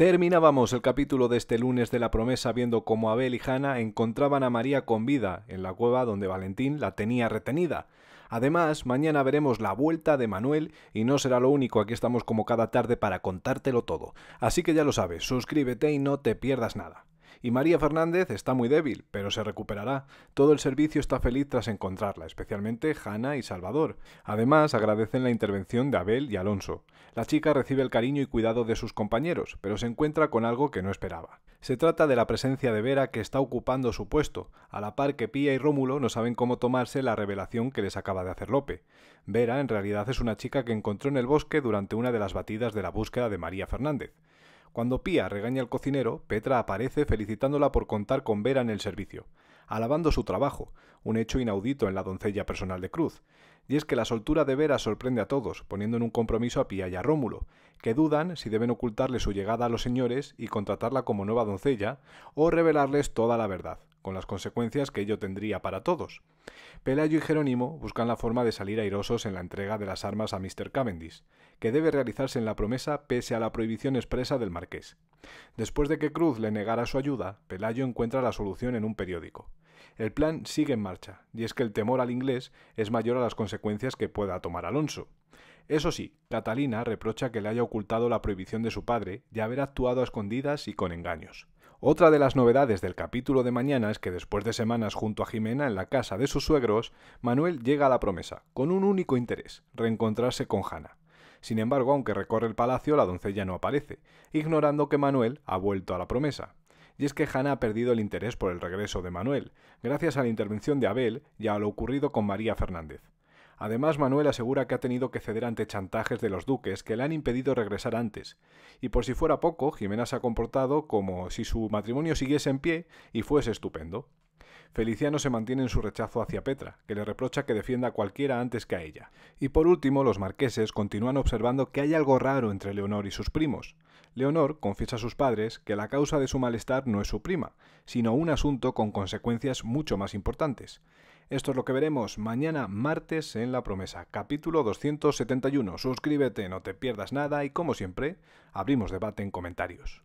Terminábamos el capítulo de este lunes de la promesa viendo cómo Abel y Hanna encontraban a María con vida en la cueva donde Valentín la tenía retenida. Además, mañana veremos la vuelta de Manuel y no será lo único, aquí estamos como cada tarde para contártelo todo. Así que ya lo sabes, suscríbete y no te pierdas nada. Y María Fernández está muy débil, pero se recuperará. Todo el servicio está feliz tras encontrarla, especialmente Hanna y Salvador. Además, agradecen la intervención de Abel y Alonso. La chica recibe el cariño y cuidado de sus compañeros, pero se encuentra con algo que no esperaba. Se trata de la presencia de Vera que está ocupando su puesto, a la par que Pía y Rómulo no saben cómo tomarse la revelación que les acaba de hacer Lope. Vera en realidad es una chica que encontró en el bosque durante una de las batidas de la búsqueda de María Fernández. Cuando Pía regaña al cocinero, Petra aparece felicitándola por contar con Vera en el servicio, alabando su trabajo, un hecho inaudito en la doncella personal de Cruz. Y es que la soltura de Vera sorprende a todos, poniendo en un compromiso a Pía y a Rómulo, que dudan si deben ocultarle su llegada a los señores y contratarla como nueva doncella, o revelarles toda la verdad con las consecuencias que ello tendría para todos. Pelayo y Jerónimo buscan la forma de salir airosos en la entrega de las armas a Mr. Cavendish, que debe realizarse en la promesa pese a la prohibición expresa del marqués. Después de que Cruz le negara su ayuda, Pelayo encuentra la solución en un periódico. El plan sigue en marcha, y es que el temor al inglés es mayor a las consecuencias que pueda tomar Alonso. Eso sí, Catalina reprocha que le haya ocultado la prohibición de su padre y haber actuado a escondidas y con engaños. Otra de las novedades del capítulo de mañana es que después de semanas junto a Jimena en la casa de sus suegros, Manuel llega a la promesa, con un único interés, reencontrarse con Hannah. Sin embargo, aunque recorre el palacio, la doncella no aparece, ignorando que Manuel ha vuelto a la promesa. Y es que Hanna ha perdido el interés por el regreso de Manuel, gracias a la intervención de Abel y a lo ocurrido con María Fernández. Además, Manuel asegura que ha tenido que ceder ante chantajes de los duques que le han impedido regresar antes. Y por si fuera poco, Jimena se ha comportado como si su matrimonio siguiese en pie y fuese estupendo. Feliciano se mantiene en su rechazo hacia Petra, que le reprocha que defienda a cualquiera antes que a ella. Y por último, los marqueses continúan observando que hay algo raro entre Leonor y sus primos. Leonor confiesa a sus padres que la causa de su malestar no es su prima, sino un asunto con consecuencias mucho más importantes. Esto es lo que veremos mañana martes en La Promesa, capítulo 271. Suscríbete, no te pierdas nada y como siempre, abrimos debate en comentarios.